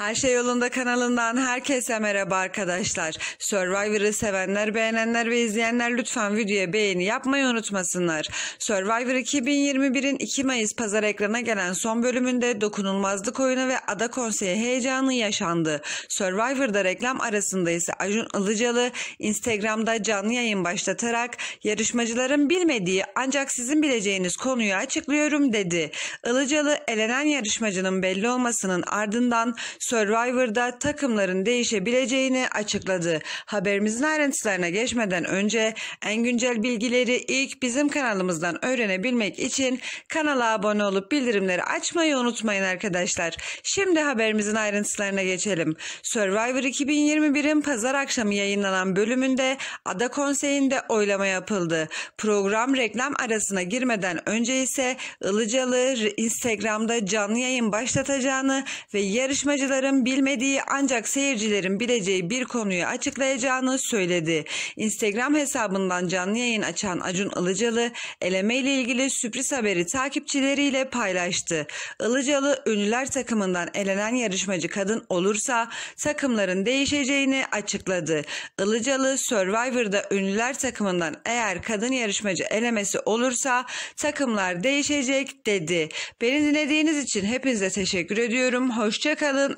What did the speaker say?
Her Şey Yolunda kanalından herkese merhaba arkadaşlar. Survivor'ı sevenler, beğenenler ve izleyenler lütfen videoya beğeni yapmayı unutmasınlar. Survivor 2021'in 2 Mayıs pazar ekrana gelen son bölümünde dokunulmazlık oyunu ve ada konseyi heyecanı yaşandı. Survivor'da reklam arasında ise Acun Ilıcalı Instagram'da canlı yayın başlatarak yarışmacıların bilmediği ancak sizin bileceğiniz konuyu açıklıyorum dedi. Ilıcalı elenen yarışmacının belli olmasının ardından Survivor'da takımların değişebileceğini açıkladı. Haberimizin ayrıntılarına geçmeden önce en güncel bilgileri ilk bizim kanalımızdan öğrenebilmek için kanala abone olup bildirimleri açmayı unutmayın arkadaşlar. Şimdi haberimizin ayrıntılarına geçelim. Survivor 2021'in pazar akşamı yayınlanan bölümünde Ada Konseyi'nde oylama yapıldı. Program reklam arasına girmeden önce ise Ilıcalı Instagram'da canlı yayın başlatacağını ve yarışmacı yorumcuların bilmediği ancak seyircilerin bileceği bir konuyu açıklayacağını söyledi. Instagram hesabından canlı yayın açan Acun Ilıcalı, eleme ile ilgili sürpriz haberi takipçileriyle paylaştı. Ilıcalı, ünlüler takımından elenen yarışmacı kadın olursa takımların değişeceğini açıkladı. Ilıcalı, Survivor'da ünlüler takımından eğer kadın yarışmacı elemesi olursa takımlar değişecek dedi. Beni dinlediğiniz için hepinize teşekkür ediyorum. Hoşçakalın.